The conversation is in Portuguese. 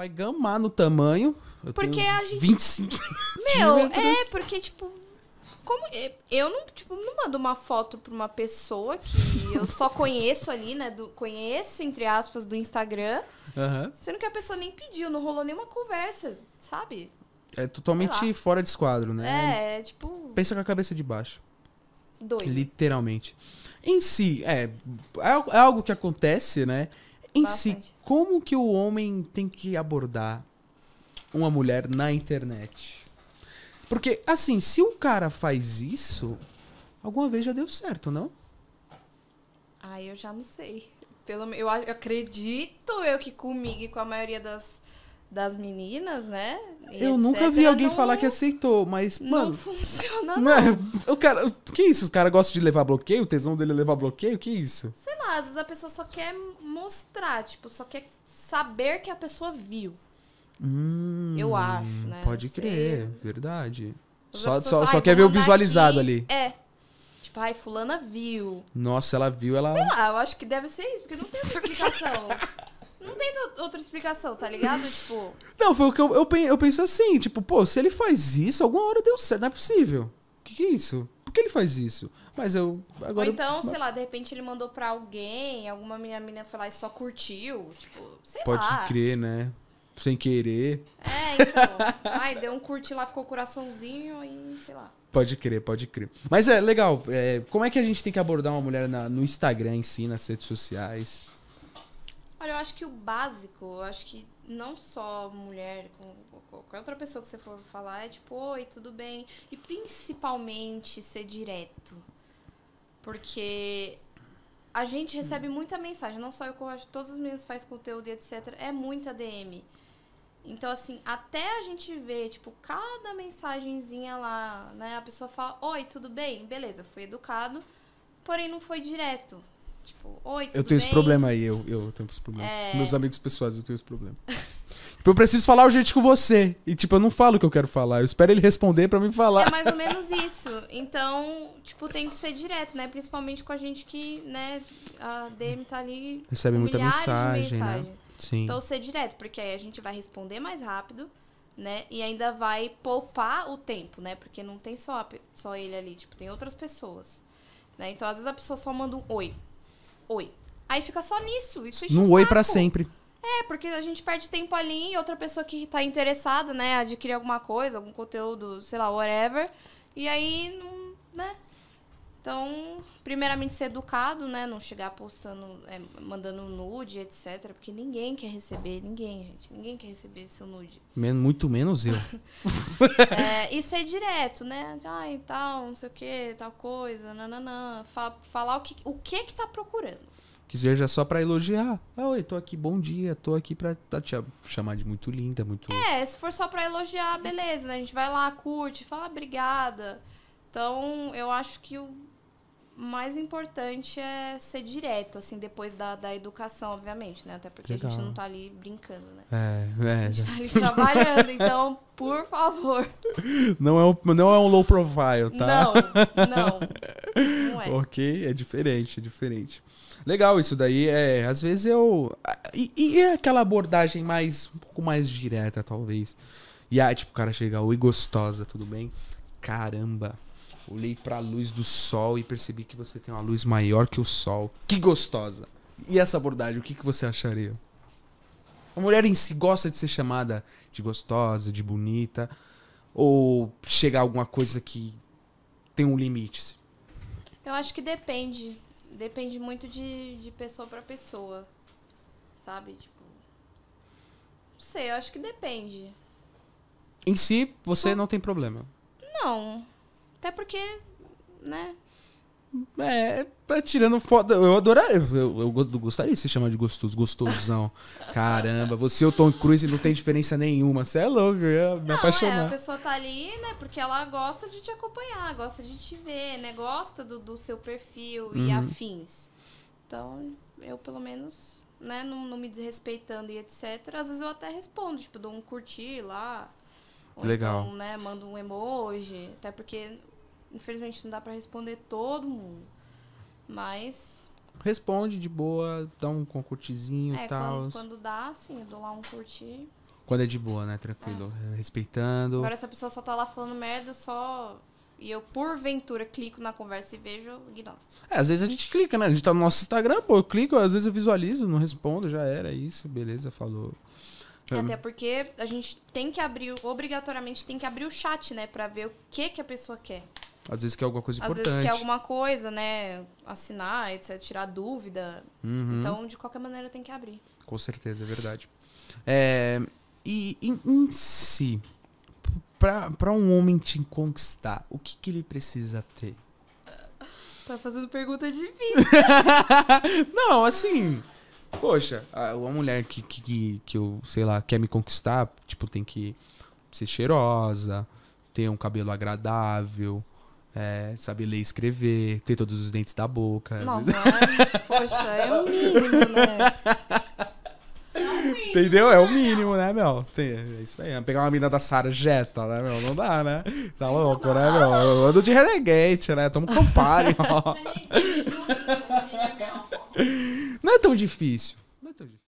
vai gamar no tamanho. Eu porque a gente. 25 Meu, é, porque, tipo. Como, eu não, tipo, não mando uma foto pra uma pessoa que eu só conheço ali, né? Do, conheço, entre aspas, do Instagram. Uhum. Sendo que a pessoa nem pediu, não rolou nenhuma conversa, sabe? É totalmente fora de esquadro, né? É, é, tipo. Pensa com a cabeça de baixo. Doido. Literalmente. Em si, é, é, é algo que acontece, né? Em si, como que o homem tem que abordar uma mulher na internet? Porque, assim, se o cara faz isso, alguma vez já deu certo, não? Ah, eu já não sei. Pelo, eu acredito eu que comigo e com a maioria das das meninas, né? E eu etc. nunca vi alguém não, falar que é- aceitou, mas, mano. Não funciona, não. Né? não. O cara. Que isso? O cara gosta de levar bloqueio? O tesão dele é levar bloqueio? Que isso? Sei lá, às vezes a pessoa só quer mostrar, tipo, só quer saber que a pessoa viu. Hum, eu acho, né? Pode crer, sei. verdade. só, só, só quer ver o visualizado aqui. ali. É. Tipo, ai, fulana viu. Nossa, ela viu, ela. Sei lá, eu acho que deve ser isso, porque não tem explicação. Não tem outra explicação, tá ligado? Tipo. Não, foi o que eu, eu, eu pensei assim, tipo, pô, se ele faz isso, alguma hora deu certo. Não é possível. O que, que é isso? Por que ele faz isso? Mas eu. Agora Ou então, eu... sei lá, de repente ele mandou pra alguém, alguma minha menina foi lá e só curtiu. Tipo, sei Pode lá. Pode crer, né? Sem querer. É, então. Ai, deu um curtir lá, ficou coraçãozinho e sei lá. Pode crer, pode crer. Mas é legal. É, como é que a gente tem que abordar uma mulher na, no Instagram em si, nas redes sociais? Olha, eu acho que o básico, eu acho que não só mulher, com qualquer outra pessoa que você for falar, é tipo, oi, tudo bem. E principalmente ser direto. Porque a gente recebe hum. muita mensagem, não só eu, acho todas as meninas fazem conteúdo e etc. É muita DM. Então, assim, até a gente ver, tipo, cada mensagenzinha lá, né? A pessoa fala, oi, tudo bem? Beleza, foi educado, porém não foi direto. Tipo, oi, tudo Eu tenho bem? esse problema aí, eu, eu tenho esse problema. É... Meus amigos pessoais, eu tenho esse problema. tipo, eu preciso falar urgente com você. E, tipo, eu não falo o que eu quero falar. Eu espero ele responder para me falar. É mais ou menos isso. Então, tipo, tem que ser direto, né? Principalmente com a gente que, né, a DM tá ali. Recebe muita mensagem. mensagem. Né? Sim. Então, ser direto, porque aí a gente vai responder mais rápido. Né? E ainda vai poupar o tempo, né? Porque não tem só, só ele ali, tipo, tem outras pessoas. Né? Então, às vezes a pessoa só manda um oi oi. Aí fica só nisso. Isso é no um oi para sempre. É, porque a gente perde tempo ali e outra pessoa que tá interessada, né, adquirir alguma coisa, algum conteúdo, sei lá, whatever. E aí não, né? Então, primeiramente ser educado, né? Não chegar postando, é, mandando nude, etc. Porque ninguém quer receber, ninguém, gente. Ninguém quer receber seu nude. Men muito menos eu. é, e ser direto, né? Ah, e tal, não sei o que, tal coisa, nananã. Fa falar o que, o que que tá procurando. Que seja só pra elogiar. Ah, oi, tô aqui, bom dia, tô aqui pra, pra te chamar de muito linda, muito... É, se for só pra elogiar, beleza, né? A gente vai lá, curte, fala ah, obrigada. Então, eu acho que o mais importante é ser direto, assim, depois da, da educação, obviamente, né? Até porque Legal. a gente não tá ali brincando, né? É, é. A gente tá ali trabalhando, então, por favor. Não é um, não é um low profile, tá? Não, não. Não é. ok, é diferente, é diferente. Legal isso daí, é. Às vezes eu. E, e aquela abordagem mais. um pouco mais direta, talvez. E aí, ah, tipo, o cara chega, oi, gostosa, tudo bem? Caramba Olhei para a luz do sol e percebi que você tem uma luz maior que o sol. Que gostosa! E essa abordagem, o que, que você acharia? A mulher em si gosta de ser chamada de gostosa, de bonita, ou chegar a alguma coisa que tem um limite? Eu acho que depende. Depende muito de, de pessoa para pessoa. Sabe? Tipo. Não sei, eu acho que depende. Em si, você não tem problema. Não. Até porque, né? É, tá tirando foto. Eu adoraria. Eu, eu, gostaria de se chamar de gostoso, gostosão. Caramba, você e o Tom Cruise não tem diferença nenhuma. Você é louco, eu me não, é, apaixonar. É, a pessoa tá ali, né? Porque ela gosta de te acompanhar, gosta de te ver, né? Gosta do, do seu perfil e uhum. afins. Então, eu pelo menos, né, não, não me desrespeitando e etc. Às vezes eu até respondo, tipo, dou um curtir lá. Ou Legal. Então, né, mando um emoji. Até porque Infelizmente não dá para responder todo mundo. Mas. Responde de boa, dá um concurtizinho e é, tal. Quando, quando, dá, sim, eu dou lá um curtir. Quando é de boa, né? Tranquilo. É. é. Respeitando. Agora, se a pessoa só tá lá falando merda, só. E eu, porventura, clico na conversa e vejo, ignoro. É, às vezes a gente clica, né? A gente tá no nosso Instagram, pô, eu clico, às vezes eu visualizo, não respondo, já era isso, beleza, falou. É, até porque a gente tem que abrir, obrigatoriamente tem que abrir o chat, né? Pra ver o que, que a pessoa quer. Às vezes quer alguma coisa importante. Às vezes quer alguma coisa, né? Assinar, etc. Tirar dúvida. Uhum. Então, de qualquer maneira, tem que abrir. Com certeza, é verdade. É, e em, em si, para um homem te conquistar, o que, que ele precisa ter? Tá fazendo pergunta difícil. Não, assim. Poxa, uma mulher que, que, que eu, sei lá, quer me conquistar, tipo, tem que ser cheirosa, ter um cabelo agradável, é, saber ler e escrever, ter todos os dentes da boca. Não, é, poxa, é o mínimo, né? É o mínimo, Entendeu? É o mínimo, né, meu? Tem, é isso aí. Né? Pegar uma mina da Sarjeta, né, meu? Não dá, né? Tá louco, né, meu? Eu ando de Renegade, né? Tomo Campari, ó. Não é tão difícil.